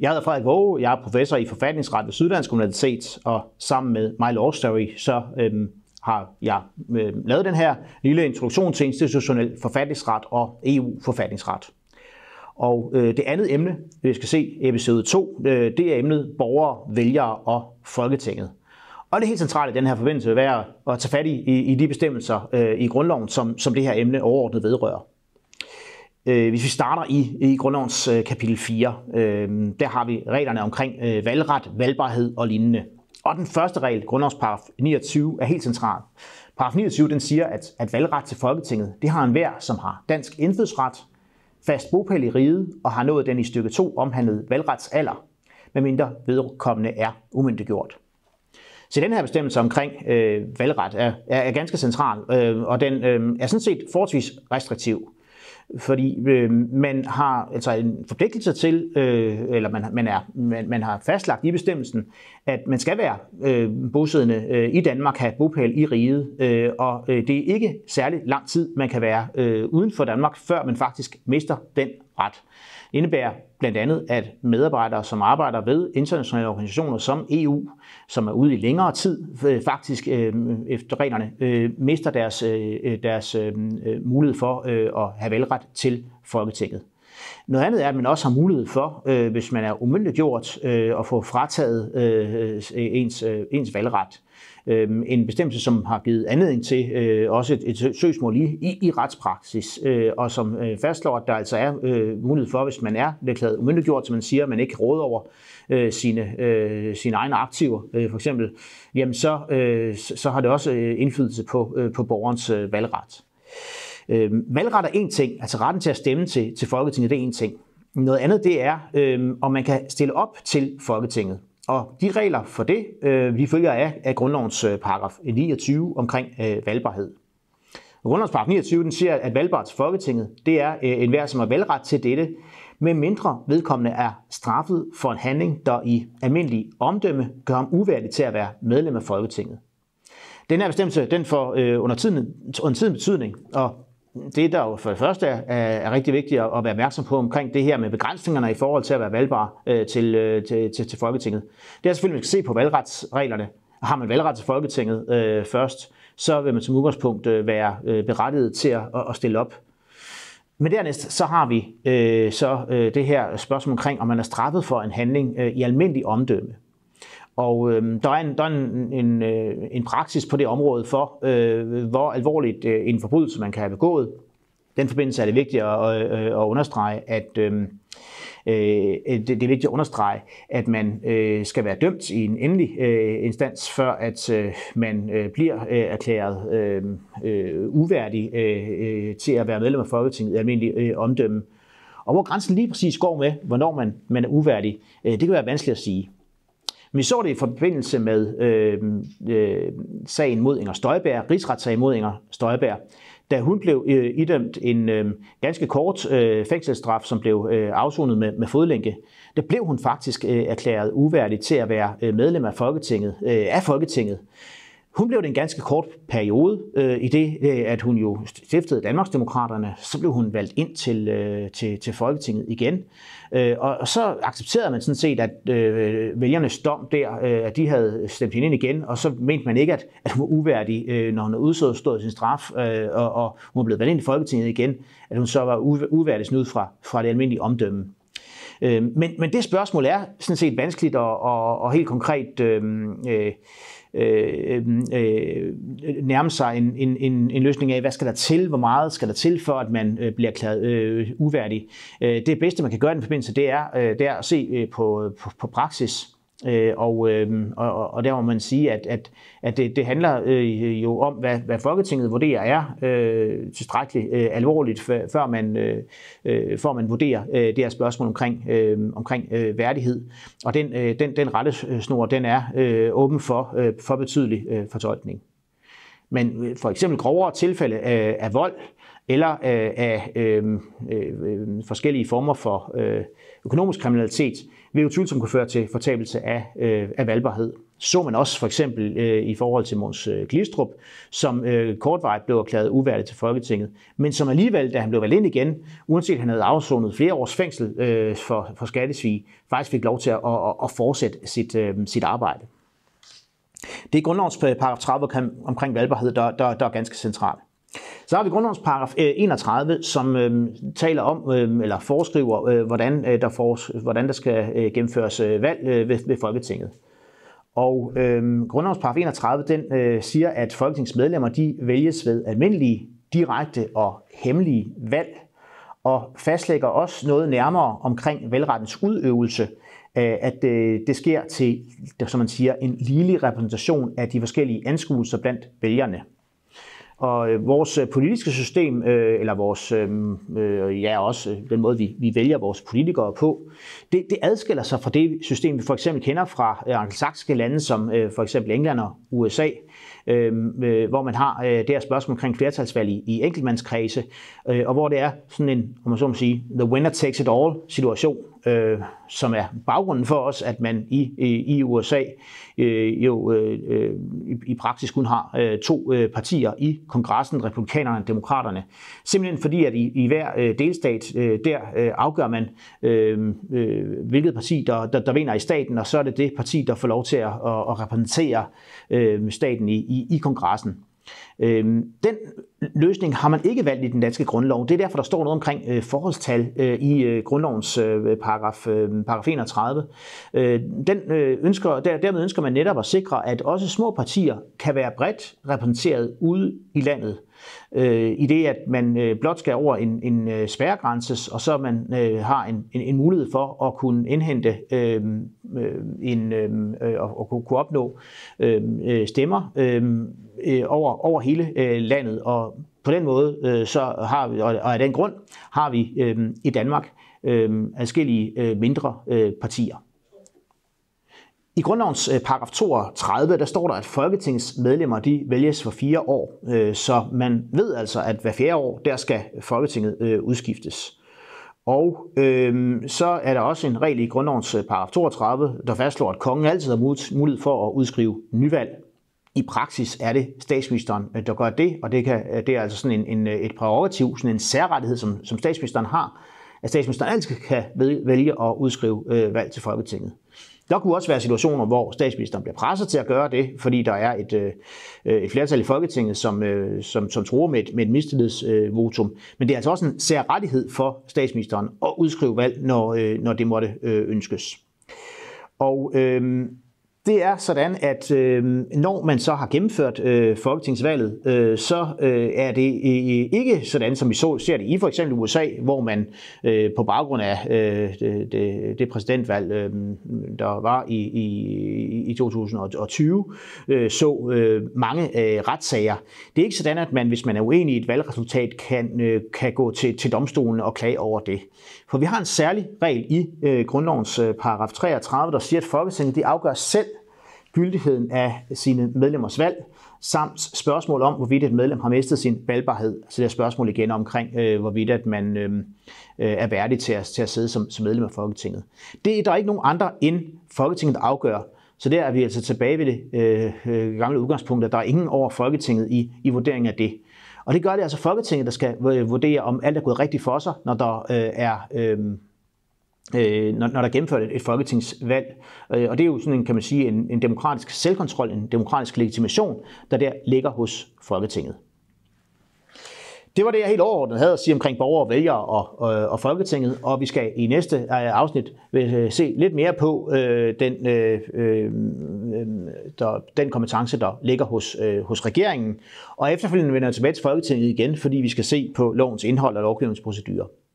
Jeg hedder Frederik Våge, jeg er professor i forfatningsret ved Syddansk Universitet, og sammen med My Law Story, så øhm, har jeg øhm, lavet den her lille introduktion til institutionel forfatningsret og EU-forfatningsret. Og øh, det andet emne, vi skal se episode 2, øh, det er emnet borgere, vælgere og Folketinget. Og det helt centrale i den her forbindelse vil være at tage fat i, i, i de bestemmelser øh, i grundloven, som, som det her emne overordnet vedrører. Øh, hvis vi starter i, i grundlovens øh, kapitel 4, øh, der har vi reglerne omkring øh, valgret, valgbarhed og lignende. Og den første regel, grundlovens paragraf 29, er helt central. Paragraf 29 den siger, at, at valgret til Folketinget, det har enhver, som har dansk indfødsret, fast bopæl i riget og har nået den i stykke 2 omhandlet valgretsalder, medmindre vedkommende er umyndiggjort. Så den her bestemmelse omkring øh, valgret er, er, er ganske central, øh, og den øh, er sådan set forholdsvis restriktiv fordi øh, man har altså en forpligtelse til, øh, eller man, man, er, man, man har fastlagt i bestemmelsen, at man skal være øh, bosiddende øh, i Danmark, have bopæl i riget, øh, og øh, det er ikke særlig lang tid, man kan være øh, uden for Danmark, før man faktisk mister den ret. Det indebærer blandt andet, at medarbejdere, som arbejder ved internationale organisationer som EU, som er ude i længere tid, øh, faktisk øh, efter reglerne, øh, mister deres, deres mulighed for at have valgret til Folketinget. Noget andet er, at man også har mulighed for, øh, hvis man er umyndiggjort, øh, at få frataget øh, ens, øh, ens valgret. Øh, en bestemmelse, som har givet anledning til øh, også et, et søgsmål i, i, i retspraksis, øh, og som øh, fastslår, at der altså er øh, mulighed for, hvis man er erklæret umyndiggjort, som man siger, at man ikke råder over øh, sine, øh, sine egne aktiver, øh, for eksempel, jamen så, øh, så har det også øh, indflydelse på, øh, på borgerens øh, valgret. Øh, valgret er en ting, altså retten til at stemme til, til Folketinget, det er en ting. Noget andet det er, øh, om man kan stille op til Folketinget. Og de regler for det, øh, vi følger af, af grundlovens øh, paragraf 29 omkring øh, valgbarhed. Grundlovens paragraf 29 den siger, at valgbart til Folketinget, det er øh, enhver, som har valgret til dette, med mindre vedkommende er straffet for en handling, der i almindelig omdømme gør ham uværdig til at være medlem af Folketinget. Den her bestemmelse den får øh, under, tiden, under tiden betydning, og det, der jo for det første er, er rigtig vigtigt at være opmærksom på omkring det her med begrænsningerne i forhold til at være valgbar øh, til, øh, til, til, til Folketinget, det er selvfølgelig, at man skal se på valgretsreglerne. Har man valgret til Folketinget øh, først, så vil man som udgangspunkt øh, være øh, berettiget til at, at stille op. Men dernæst så har vi øh, så øh, det her spørgsmål omkring, om man er straffet for en handling øh, i almindelig omdømme. Og øh, der er, en, der er en, en, øh, en praksis på det område for, øh, hvor alvorligt øh, en forbrydelse man kan have begået. Den forbindelse er det vigtigt at, øh, øh at understrege, at øhm, øh, det, det er vigtigt at understrege, at man øh, skal være dømt i en endelig øh, instans, før at øh, man øh, bliver øh, erklæret øh, øh, uværdig øh, øh, til at være medlem af Folketinget i almindelig øh, omdømme. Og hvor grænsen lige præcis går med, hvornår man, man er uværdig, øh, det kan være vanskeligt at sige. Vi så det i forbindelse med øh, øh, sagen mod Inger Støjberg, rigsretssag mod Inger Støjberg, da hun blev øh, idømt en øh, ganske kort øh, fængselsstraf, som blev øh, afsonet med, med fodlænke, der blev hun faktisk øh, erklæret uværdig til at være øh, medlem af Folketinget, øh, af Folketinget. Hun blev det en ganske kort periode, øh, i det øh, at hun jo stiftede Danmarksdemokraterne, så blev hun valgt ind til, øh, til, til Folketinget igen. Øh, og, og så accepterede man sådan set, at øh, vælgernes dom der, øh, at de havde stemt hende ind igen, og så mente man ikke, at, at hun var uværdig, øh, når hun havde udstået sin straf, øh, og, og hun blev valgt ind i Folketinget igen, at hun så var uværdig ud fra, fra det almindelige omdømme. Øh, men, men det spørgsmål er sådan set vanskeligt og, og, og helt konkret øhm, øh, øh, øh, øh, nærme sig en, en, en, en løsning af, hvad skal der til, hvor meget skal der til, for at man øh, bliver klaret øh, uværdig. Øh, det bedste, man kan gøre i den forbindelse, det er øh, der at se øh, på, på, på praksis. Øh, og, øh, og, og der må man sige, at, at, at det, det handler øh, jo om, hvad, hvad Folketinget vurderer er øh, tilstrækkeligt øh, alvorligt, før man, øh, øh, før man vurderer øh, det her spørgsmål omkring, øh, omkring øh, værdighed. Og den, øh, den, den rettesnor, den er øh, åben for, øh, for betydelig øh, fortolkning. Men øh, for eksempel grovere tilfælde af, af vold, eller øh, af øh, øh, forskellige former for øh, økonomisk kriminalitet, vil utvivlsomt kunne føre til fortabelse af, øh, af valgbarhed. Så man også for eksempel øh, i forhold til Måns øh, Glistrup, som øh, kortvarigt blev erklæret uværdig til Folketinget, men som alligevel, da han blev valgt ind igen, uanset at han havde afsonet flere års fængsel øh, for, for skattesvig, faktisk fik lov til at, at, at fortsætte sit, øh, sit arbejde. Det er grundlovens øh, paragraf 30 omkring valgbarhed, der, der, der er ganske centralt. Så har vi grundlovens paragraf 31, øh, som øh, taler om, øh, eller foreskriver, øh, hvordan, øh, der for, hvordan der skal øh, gennemføres øh, valg øh, ved, ved Folketinget. Og øh, grundlovens paragraf 31, den øh, siger, at folketingsmedlemmer, de vælges ved almindelige, direkte og hemmelige valg, og fastlægger også noget nærmere omkring valgrettens udøvelse, øh, at øh, det sker til, som man siger, en ligelig repræsentation af de forskellige anskuelser blandt vælgerne. Og øh, vores øh, politiske system, øh, eller vores, øh, øh ja også øh, den måde, vi, vi vælger vores politikere på, det, det adskiller sig fra det system, vi for eksempel kender fra øh, angelsaksiske lande, som øh, for eksempel England og USA, øh, øh, hvor man har øh, det her spørgsmål omkring flertalsvalg i, i enkeltmandskredse, øh, og hvor det er sådan en, om man så må sige, the winner takes it all situation, øh, som er baggrunden for os, at man i, i, i USA øh, jo øh, øh, i, i praksis kun har øh, to øh, partier i kongressen, republikanerne og demokraterne. Simpelthen fordi, at i, i hver øh, delstat, øh, der øh, afgør man, øh, øh, hvilket parti, der, der, der vinder i staten, og så er det det parti, der får lov til at, at, at repræsentere øh, staten i, i, i kongressen. Øhm, den løsning har man ikke valgt i den danske grundlov. Det er derfor, der står noget omkring øh, forholdstal øh, i øh, grundlovens paragraf, paragraf 31. Den ønsker, der, dermed ønsker man netop at sikre, at også små partier kan være bredt repræsenteret ude i landet øh, i det, at man øh, blot skal over en, en øh, spærregrænse, og så man øh, har en, en, en mulighed for at kunne indhente øh, øh en, øh, øh, og, og kunne opnå øh, øh stemmer øh, over, over hele øh, landet. Og på den måde, øh, så har vi, og af den grund, har vi øh, i Danmark øh, adskillige øh, mindre øh, partier. I grundlovens øh, paragraf 32, der står der, at Folketingets medlemmer de vælges for fire år, øh, så man ved altså, at hver fjerde år, der skal Folketinget øh, udskiftes. Og øhm, så er der også en regel i grundlovens paragraf 32, der fastslår, at kongen altid har mulighed for at udskrive nyvalg. I praksis er det statsministeren, der gør det, og det, kan, det er altså sådan en, en, et prerogativ, sådan en særrettighed, som, som statsministeren har, at statsministeren altid kan vælge at udskrive øh, valg til Folketinget. Der kunne også være situationer, hvor statsministeren bliver presset til at gøre det, fordi der er et, øh, øh et flertal i Folketinget, som, øh, som, som tror med et, med et mistillidsvotum. Men det er altså også en sær rettighed for statsministeren at udskrive valg, når, øh, når det måtte øh, ønskes. Og øh, det er sådan, at øh, når man så har gennemført øh, folketingsvalget, øh, så øh, er det øh, ikke sådan, som vi så ser det i for eksempel USA, hvor man øh, på baggrund af øh, det, det præsidentvalg, øh, der var i, i, i 2020, øh, så øh, mange øh, retssager. Det er ikke sådan, at man, hvis man er uenig i et valgresultat, kan, øh, kan gå til, til domstolen og klage over det. For vi har en særlig regel i øh, grundlovens øh, paragraf 33, der siger, at Folketinget de afgør selv, gyldigheden af sine medlemmers valg, samt spørgsmål om, hvorvidt et medlem har mistet sin valgbarhed. Så det er spørgsmål igen omkring, øh, hvorvidt at man øh, øh, er værdig til at, til at sidde som, som medlem af Folketinget. Det er der ikke nogen andre end Folketinget, der afgør. Så der er vi altså tilbage ved det øh, øh gamle udgangspunkt, at der er ingen over Folketinget i, i vurderingen af det. Og det gør det altså Folketinget, der skal øh, vurdere, om alt er gået rigtigt for sig, når der øh, er øh, øh, når, når der er gennemført et, et folketingsvalg. Øh, og det er jo sådan en, kan man sige, en, en demokratisk selvkontrol, en demokratisk legitimation, der der ligger hos Folketinget. Det var det, jeg helt overordnet havde at sige omkring borgere, vælgere og, og, øh, og Folketinget, og vi skal i næste øh, afsnit øh, se lidt mere på øh, den, øh, der, den kompetence, der ligger hos, øh, hos regeringen. Og efterfølgende vender jeg tilbage til Folketinget igen, fordi vi skal se på lovens indhold og lovgivningsprocedurer.